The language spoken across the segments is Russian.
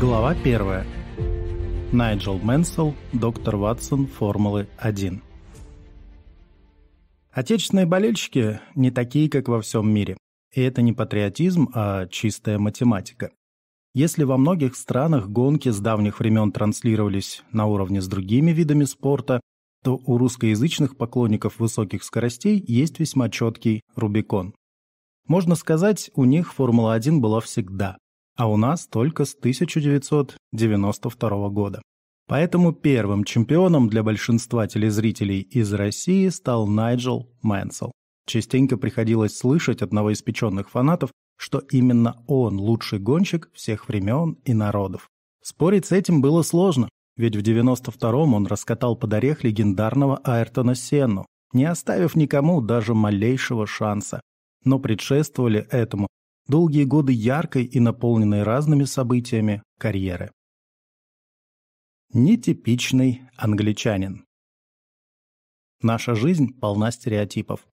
Глава 1. Найджел Мэнсел, доктор Ватсон, Формулы-1. Отечественные болельщики не такие, как во всем мире. И это не патриотизм, а чистая математика. Если во многих странах гонки с давних времен транслировались на уровне с другими видами спорта, то у русскоязычных поклонников высоких скоростей есть весьма четкий Рубикон. Можно сказать, у них Формула-1 была всегда а у нас только с 1992 года. Поэтому первым чемпионом для большинства телезрителей из России стал Найджел Мэнсел. Частенько приходилось слышать от новоиспеченных фанатов, что именно он лучший гонщик всех времен и народов. Спорить с этим было сложно, ведь в 92-м он раскатал под орех легендарного Айртона Сенну, не оставив никому даже малейшего шанса. Но предшествовали этому долгие годы яркой и наполненной разными событиями карьеры. Нетипичный англичанин. Наша жизнь полна стереотипов.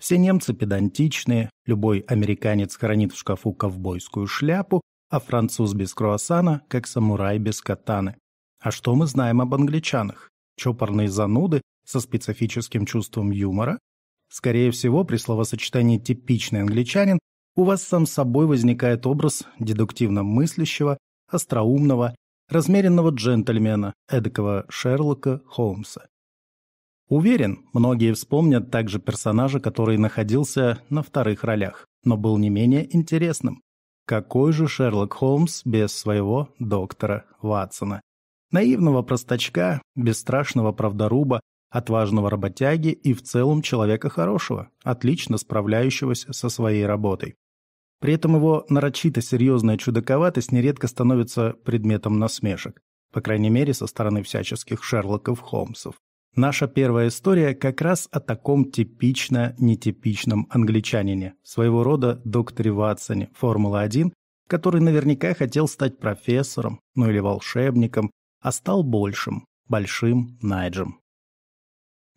Все немцы педантичные, любой американец хранит в шкафу ковбойскую шляпу, а француз без круассана, как самурай без катаны. А что мы знаем об англичанах? Чопорные зануды со специфическим чувством юмора? Скорее всего, при словосочетании «типичный англичанин» у вас сам собой возникает образ дедуктивно мыслящего, остроумного, размеренного джентльмена, эдакого Шерлока Холмса. Уверен, многие вспомнят также персонажа, который находился на вторых ролях, но был не менее интересным. Какой же Шерлок Холмс без своего доктора Ватсона? Наивного простачка, бесстрашного правдоруба, отважного работяги и в целом человека хорошего, отлично справляющегося со своей работой. При этом его нарочито серьезная чудаковатость нередко становится предметом насмешек, по крайней мере, со стороны всяческих Шерлоков Холмсов. Наша первая история как раз о таком типично нетипичном англичанине, своего рода докторе Ватсоне формула 1 который наверняка хотел стать профессором, ну или волшебником, а стал большим, большим Найджем.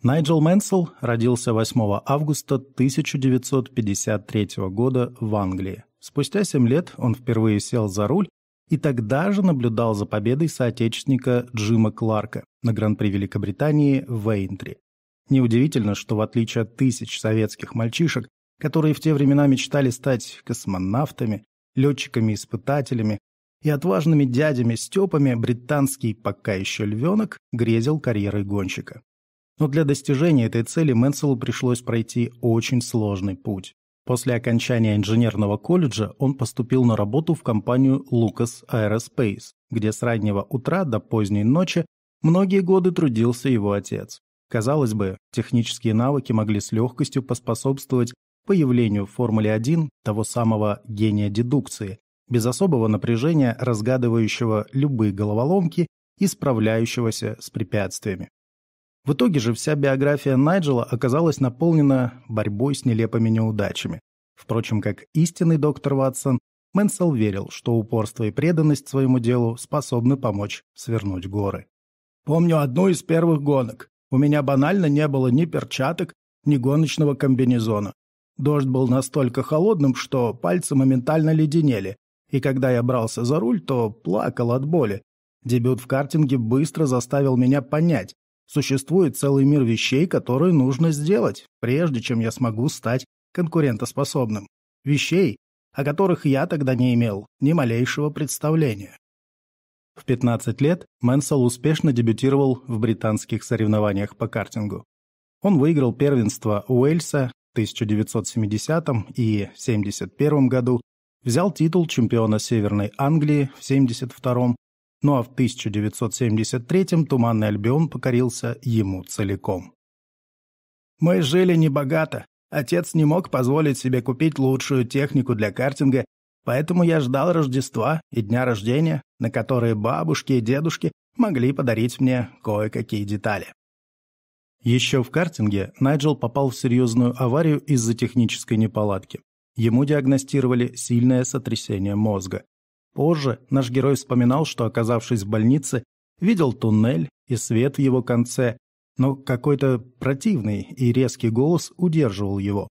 Найджел Мэнсел родился 8 августа 1953 года в Англии. Спустя 7 лет он впервые сел за руль и тогда же наблюдал за победой соотечественника Джима Кларка на Гран-при Великобритании в Эйнтри. Неудивительно, что в отличие от тысяч советских мальчишек, которые в те времена мечтали стать космонавтами, летчиками-испытателями и отважными дядями Степами, британский пока еще львенок грезил карьерой гонщика. Но для достижения этой цели Менселу пришлось пройти очень сложный путь. После окончания инженерного колледжа он поступил на работу в компанию Lucas Aerospace, где с раннего утра до поздней ночи многие годы трудился его отец. Казалось бы, технические навыки могли с легкостью поспособствовать появлению в Формуле-1 того самого гения дедукции, без особого напряжения разгадывающего любые головоломки и справляющегося с препятствиями. В итоге же вся биография Найджела оказалась наполнена борьбой с нелепыми неудачами. Впрочем, как истинный доктор Ватсон, Мэнсел верил, что упорство и преданность своему делу способны помочь свернуть горы. «Помню одну из первых гонок. У меня банально не было ни перчаток, ни гоночного комбинезона. Дождь был настолько холодным, что пальцы моментально леденели, и когда я брался за руль, то плакал от боли. Дебют в картинге быстро заставил меня понять, Существует целый мир вещей, которые нужно сделать, прежде чем я смогу стать конкурентоспособным. Вещей, о которых я тогда не имел ни малейшего представления. В 15 лет Мэнсел успешно дебютировал в британских соревнованиях по картингу. Он выиграл первенство Уэльса в 1970 и 71 году, взял титул чемпиона Северной Англии в 72 ну а в 1973-м Туманный Альбион покорился ему целиком. «Мы жили небогато. Отец не мог позволить себе купить лучшую технику для картинга, поэтому я ждал Рождества и дня рождения, на которые бабушки и дедушки могли подарить мне кое-какие детали». Еще в картинге Найджел попал в серьезную аварию из-за технической неполадки. Ему диагностировали сильное сотрясение мозга. Позже наш герой вспоминал, что, оказавшись в больнице, видел туннель и свет в его конце, но какой-то противный и резкий голос удерживал его.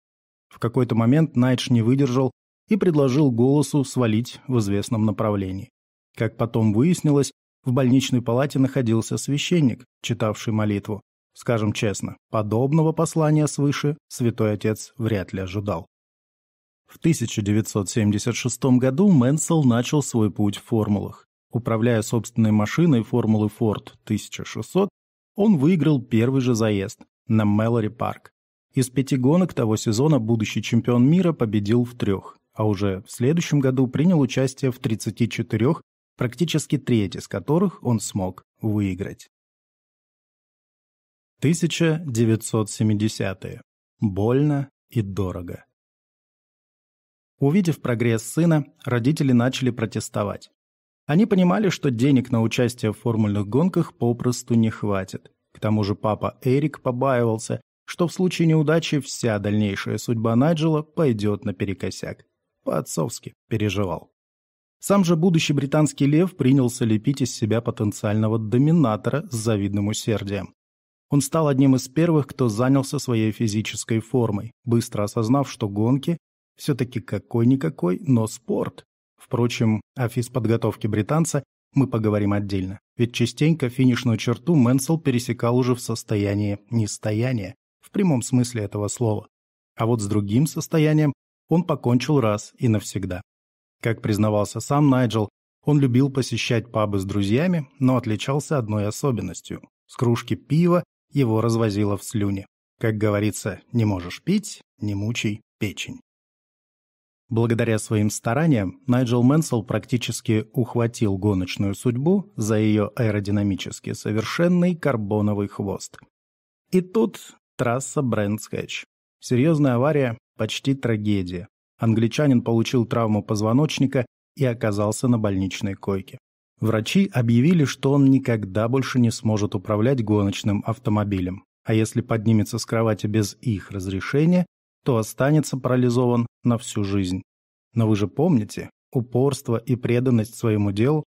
В какой-то момент Найдж не выдержал и предложил голосу свалить в известном направлении. Как потом выяснилось, в больничной палате находился священник, читавший молитву. Скажем честно, подобного послания свыше святой отец вряд ли ожидал. В 1976 году Мэнсел начал свой путь в формулах. Управляя собственной машиной формулы Ford 1600, он выиграл первый же заезд на Мэлори Парк. Из пяти гонок того сезона будущий чемпион мира победил в трех, а уже в следующем году принял участие в 34, практически треть из которых он смог выиграть. 1970-е. Больно и дорого. Увидев прогресс сына, родители начали протестовать. Они понимали, что денег на участие в формульных гонках попросту не хватит. К тому же папа Эрик побаивался, что в случае неудачи вся дальнейшая судьба Найджела пойдет наперекосяк. По-отцовски переживал. Сам же будущий британский лев принялся лепить из себя потенциального доминатора с завидным усердием. Он стал одним из первых, кто занялся своей физической формой, быстро осознав, что гонки все-таки какой-никакой, но спорт. Впрочем, о физподготовке британца мы поговорим отдельно. Ведь частенько финишную черту Мэнсел пересекал уже в состоянии нестояния, в прямом смысле этого слова. А вот с другим состоянием он покончил раз и навсегда. Как признавался сам Найджел, он любил посещать пабы с друзьями, но отличался одной особенностью. С кружки пива его развозило в слюне. Как говорится, не можешь пить, не мучай печень. Благодаря своим стараниям Найджел Мэнсел практически ухватил гоночную судьбу за ее аэродинамически совершенный карбоновый хвост. И тут трасса Брэнс Серьезная авария, почти трагедия. Англичанин получил травму позвоночника и оказался на больничной койке. Врачи объявили, что он никогда больше не сможет управлять гоночным автомобилем. А если поднимется с кровати без их разрешения, то останется парализован на всю жизнь. Но вы же помните, упорство и преданность своему делу.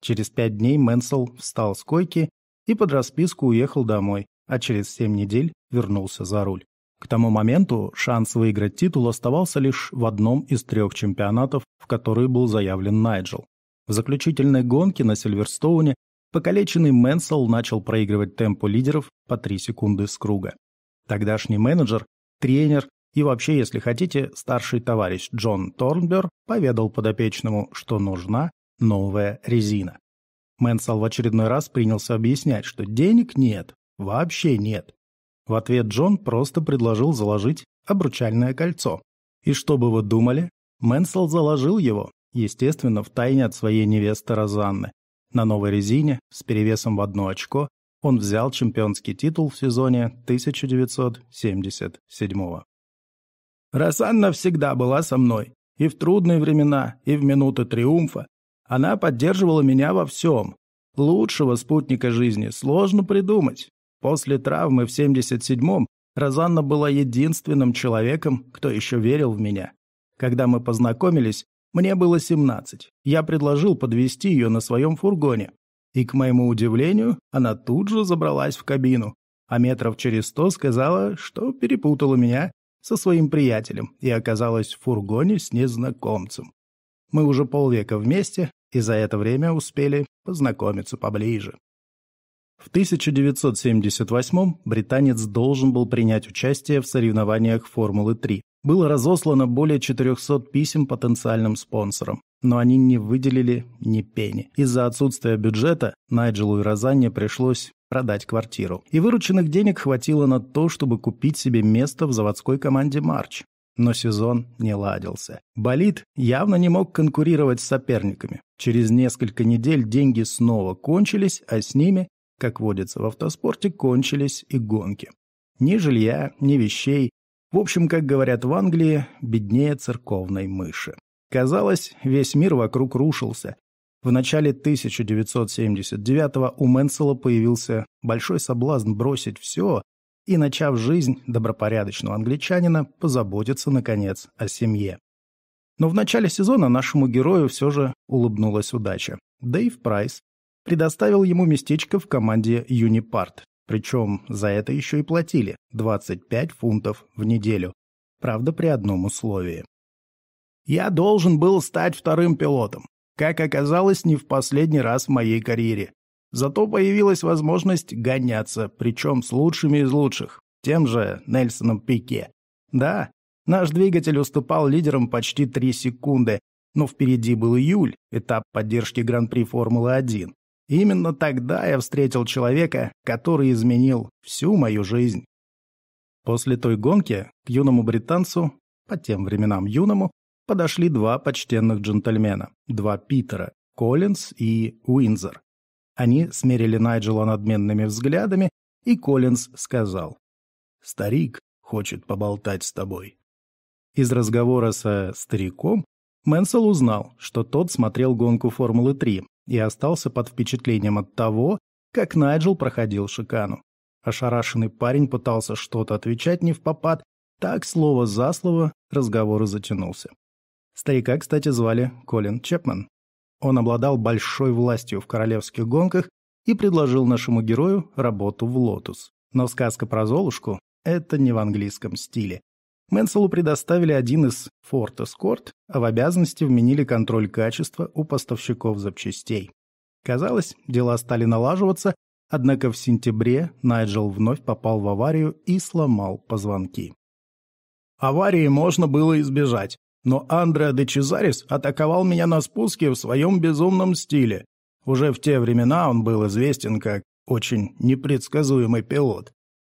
Через пять дней Мэнсел встал с койки и под расписку уехал домой, а через семь недель вернулся за руль. К тому моменту шанс выиграть титул оставался лишь в одном из трех чемпионатов, в которые был заявлен Найджел. В заключительной гонке на Сильверстоуне покалеченный Мэнсел начал проигрывать темпу лидеров по 3 секунды с круга. Тогдашний менеджер тренер и вообще, если хотите, старший товарищ Джон Торнбер поведал подопечному, что нужна новая резина. Мэнсел в очередной раз принялся объяснять, что денег нет, вообще нет. В ответ Джон просто предложил заложить обручальное кольцо. И что бы вы думали? Мэнсел заложил его, естественно, в тайне от своей невесты Розанны. На новой резине, с перевесом в одно очко, он взял чемпионский титул в сезоне 1977 Расан навсегда была со мной. И в трудные времена, и в минуты триумфа. Она поддерживала меня во всем. Лучшего спутника жизни сложно придумать. После травмы в 77-м Розанна была единственным человеком, кто еще верил в меня. Когда мы познакомились, мне было 17. Я предложил подвести ее на своем фургоне. И, к моему удивлению, она тут же забралась в кабину, а метров через сто сказала, что перепутала меня со своим приятелем и оказалась в фургоне с незнакомцем. Мы уже полвека вместе, и за это время успели познакомиться поближе. В 1978 британец должен был принять участие в соревнованиях Формулы-3. Было разослано более 400 писем потенциальным спонсорам, но они не выделили ни пени. Из-за отсутствия бюджета Найджелу и Розанне пришлось продать квартиру. И вырученных денег хватило на то, чтобы купить себе место в заводской команде «Марч». Но сезон не ладился. Болид явно не мог конкурировать с соперниками. Через несколько недель деньги снова кончились, а с ними как водится в автоспорте, кончились и гонки. Ни жилья, ни вещей. В общем, как говорят в Англии, беднее церковной мыши. Казалось, весь мир вокруг рушился. В начале 1979-го у Мэнсела появился большой соблазн бросить все и, начав жизнь добропорядочного англичанина, позаботиться, наконец, о семье. Но в начале сезона нашему герою все же улыбнулась удача. Дэйв Прайс предоставил ему местечко в команде Юнипарт. Причем за это еще и платили 25 фунтов в неделю. Правда, при одном условии. Я должен был стать вторым пилотом. Как оказалось, не в последний раз в моей карьере. Зато появилась возможность гоняться, причем с лучшими из лучших, тем же Нельсоном Пике. Да, наш двигатель уступал лидерам почти 3 секунды, но впереди был июль, этап поддержки Гран-при Формулы-1. Именно тогда я встретил человека, который изменил всю мою жизнь. После той гонки к юному британцу, по тем временам юному, подошли два почтенных джентльмена, два Питера, Коллинз и Уинзер. Они смерили Найджела надменными взглядами, и Коллинз сказал, «Старик хочет поболтать с тобой». Из разговора со стариком Мэнсел узнал, что тот смотрел гонку Формулы-3 и остался под впечатлением от того, как Найджел проходил шикану. Ошарашенный парень пытался что-то отвечать не в попад, так слово за слово разговор и затянулся. Старика, кстати, звали Колин Чепман. Он обладал большой властью в королевских гонках и предложил нашему герою работу в «Лотус». Но сказка про Золушку – это не в английском стиле. Мэнселу предоставили один из Ford Escort, а в обязанности вменили контроль качества у поставщиков запчастей. Казалось, дела стали налаживаться, однако в сентябре Найджел вновь попал в аварию и сломал позвонки. Аварии можно было избежать, но Андреа де Чезарис атаковал меня на спуске в своем безумном стиле. Уже в те времена он был известен как очень непредсказуемый пилот.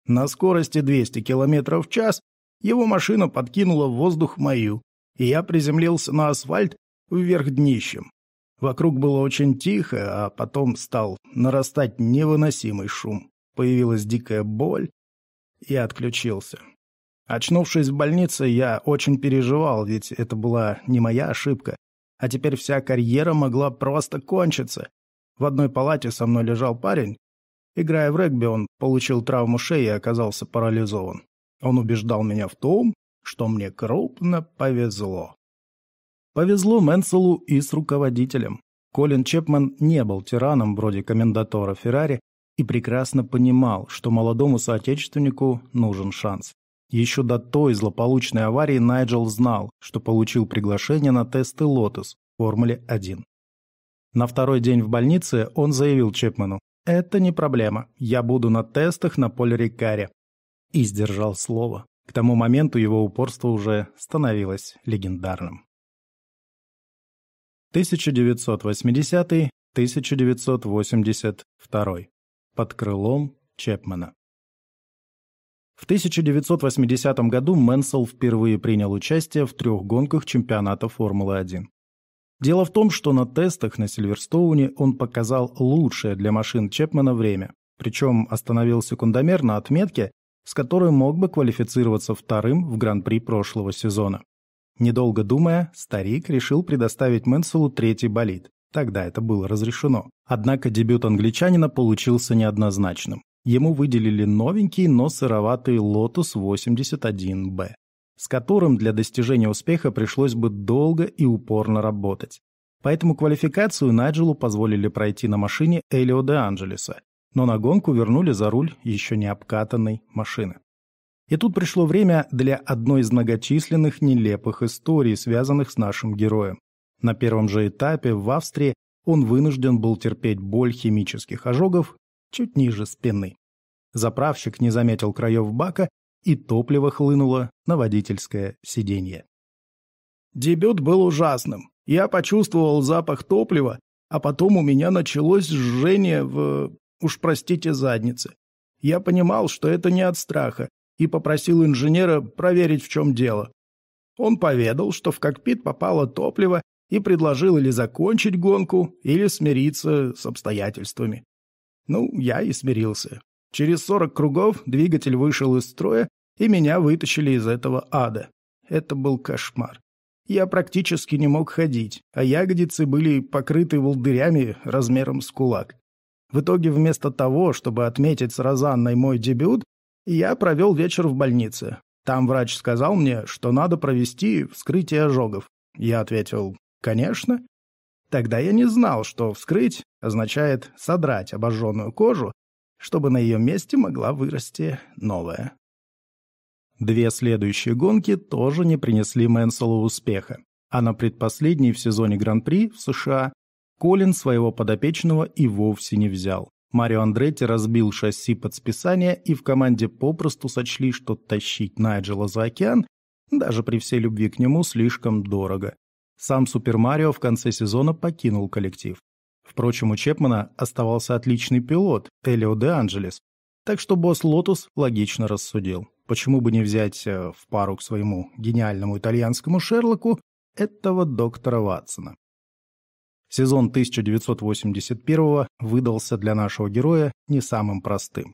На скорости 200 км в час его машина подкинула в воздух мою, и я приземлился на асфальт вверх днищем. Вокруг было очень тихо, а потом стал нарастать невыносимый шум. Появилась дикая боль. и отключился. Очнувшись в больнице, я очень переживал, ведь это была не моя ошибка. А теперь вся карьера могла просто кончиться. В одной палате со мной лежал парень. Играя в регби, он получил травму шеи и оказался парализован. Он убеждал меня в том, что мне крупно повезло. Повезло Мэнселу и с руководителем. Колин Чепман не был тираном вроде комендатора Феррари и прекрасно понимал, что молодому соотечественнику нужен шанс. Еще до той злополучной аварии Найджел знал, что получил приглашение на тесты «Лотос» в Формуле-1. На второй день в больнице он заявил Чепману, «Это не проблема. Я буду на тестах на поле Рикаре и сдержал слово. К тому моменту его упорство уже становилось легендарным. 1980-1982. Под крылом Чепмана. В 1980 году Мэнсел впервые принял участие в трех гонках чемпионата Формулы-1. Дело в том, что на тестах на Сильверстоуне он показал лучшее для машин Чепмана время, причем остановил секундомер на отметке, с которой мог бы квалифицироваться вторым в Гран-при прошлого сезона. Недолго думая, старик решил предоставить Мэнселу третий болид. Тогда это было разрешено. Однако дебют англичанина получился неоднозначным. Ему выделили новенький, но сыроватый Lotus 81B, с которым для достижения успеха пришлось бы долго и упорно работать. Поэтому квалификацию Найджелу позволили пройти на машине Элио де Анджелеса, но на гонку вернули за руль еще не обкатанной машины. И тут пришло время для одной из многочисленных нелепых историй, связанных с нашим героем. На первом же этапе в Австрии он вынужден был терпеть боль химических ожогов чуть ниже спины. Заправщик не заметил краев бака, и топливо хлынуло на водительское сиденье. Дебют был ужасным. Я почувствовал запах топлива, а потом у меня началось жжение в... Уж простите задницы. Я понимал, что это не от страха, и попросил инженера проверить, в чем дело. Он поведал, что в кокпит попало топливо и предложил или закончить гонку, или смириться с обстоятельствами. Ну, я и смирился. Через сорок кругов двигатель вышел из строя, и меня вытащили из этого ада. Это был кошмар. Я практически не мог ходить, а ягодицы были покрыты волдырями размером с кулак. В итоге, вместо того, чтобы отметить с Розанной мой дебют, я провел вечер в больнице. Там врач сказал мне, что надо провести вскрытие ожогов. Я ответил «Конечно». Тогда я не знал, что «вскрыть» означает содрать обожженную кожу, чтобы на ее месте могла вырасти новая. Две следующие гонки тоже не принесли Мэнсолу успеха, а на предпоследней в сезоне Гран-при в США Колин своего подопечного и вовсе не взял. Марио Андретти разбил шасси под списание, и в команде попросту сочли, что тащить Найджела за океан, даже при всей любви к нему, слишком дорого. Сам Супер Марио в конце сезона покинул коллектив. Впрочем, у Чепмана оставался отличный пилот, Элио де Анджелес. Так что босс Лотус логично рассудил. Почему бы не взять э, в пару к своему гениальному итальянскому Шерлоку этого доктора Ватсона? Сезон 1981 выдался для нашего героя не самым простым.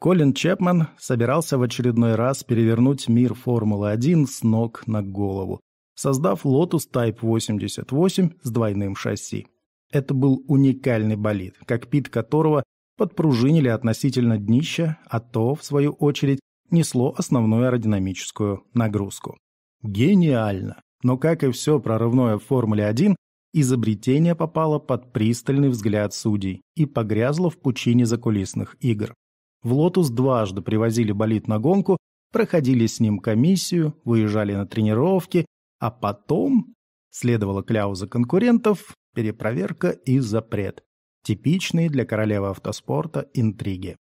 Колин Чепман собирался в очередной раз перевернуть мир Формулы-1 с ног на голову, создав Lotus Type 88 с двойным шасси. Это был уникальный болид, кокпит которого подпружинили относительно днища, а то, в свою очередь, несло основную аэродинамическую нагрузку. Гениально! Но, как и все прорывное в Формуле-1, изобретение попало под пристальный взгляд судей и погрязло в пучине закулисных игр. В «Лотус» дважды привозили болид на гонку, проходили с ним комиссию, выезжали на тренировки, а потом следовала кляуза конкурентов, перепроверка и запрет. Типичные для королевы автоспорта интриги.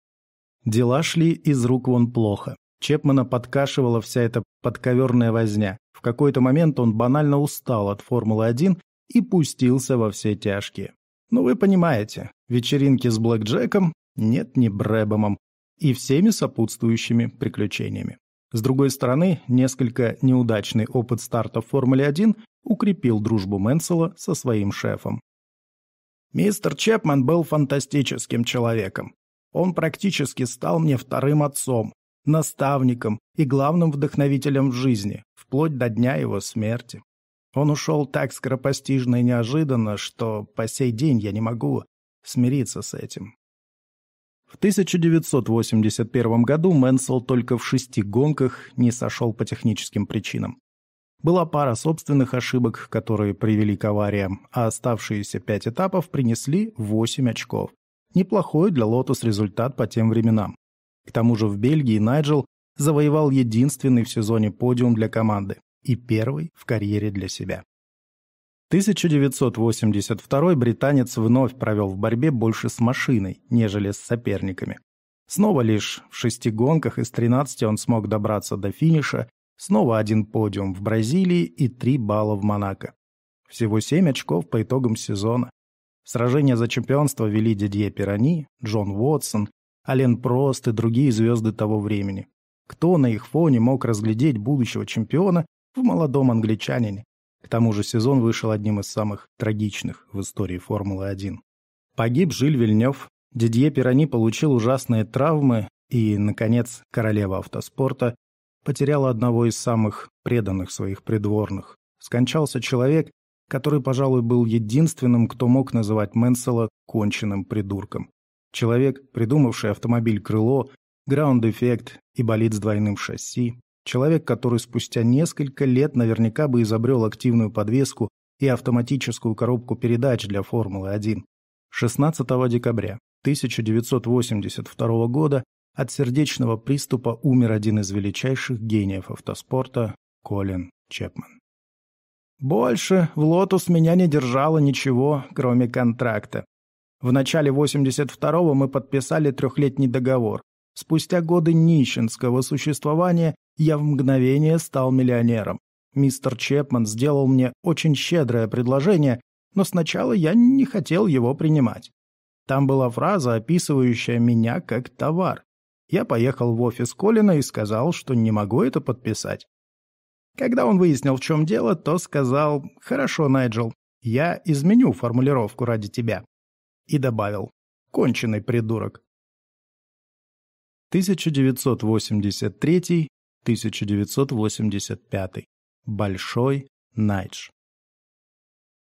Дела шли из рук вон плохо. Чепмана подкашивала вся эта подковерная возня. В какой-то момент он банально устал от «Формулы-1» и пустился во все тяжкие. Ну, вы понимаете, вечеринки с Блэк Джеком нет ни Брэбомом и всеми сопутствующими приключениями. С другой стороны, несколько неудачный опыт старта в Формуле-1 укрепил дружбу Мэнсела со своим шефом. Мистер Чепман был фантастическим человеком. Он практически стал мне вторым отцом, наставником и главным вдохновителем в жизни, вплоть до дня его смерти. Он ушел так скоропостижно и неожиданно, что по сей день я не могу смириться с этим. В 1981 году Мэнсел только в шести гонках не сошел по техническим причинам. Была пара собственных ошибок, которые привели к авариям, а оставшиеся пять этапов принесли восемь очков. Неплохой для «Лотус» результат по тем временам. К тому же в Бельгии Найджел завоевал единственный в сезоне подиум для команды и первый в карьере для себя. 1982 британец вновь провел в борьбе больше с машиной, нежели с соперниками. Снова лишь в шести гонках из 13 он смог добраться до финиша, снова один подиум в Бразилии и три балла в Монако. Всего семь очков по итогам сезона. Сражения за чемпионство вели Дидье Пирани, Джон Уотсон, Ален Прост и другие звезды того времени. Кто на их фоне мог разглядеть будущего чемпиона, в молодом англичанине. К тому же сезон вышел одним из самых трагичных в истории Формулы-1. Погиб Жиль Вильнев, Дидье Пирани получил ужасные травмы и, наконец, королева автоспорта потеряла одного из самых преданных своих придворных. Скончался человек, который, пожалуй, был единственным, кто мог называть Менсела конченным придурком. Человек, придумавший автомобиль-крыло, граунд-эффект и болид с двойным шасси, Человек, который спустя несколько лет наверняка бы изобрел активную подвеску и автоматическую коробку передач для «Формулы-1». 16 декабря 1982 года от сердечного приступа умер один из величайших гениев автоспорта – Колин Чепман. Больше в «Лотус» меня не держало ничего, кроме контракта. В начале 82-го мы подписали трехлетний договор. Спустя годы нищенского существования я в мгновение стал миллионером. Мистер Чепман сделал мне очень щедрое предложение, но сначала я не хотел его принимать. Там была фраза, описывающая меня как товар. Я поехал в офис Колина и сказал, что не могу это подписать. Когда он выяснил, в чем дело, то сказал «Хорошо, Найджел, я изменю формулировку ради тебя». И добавил «Конченый придурок». 1983 1985. Большой Найдж.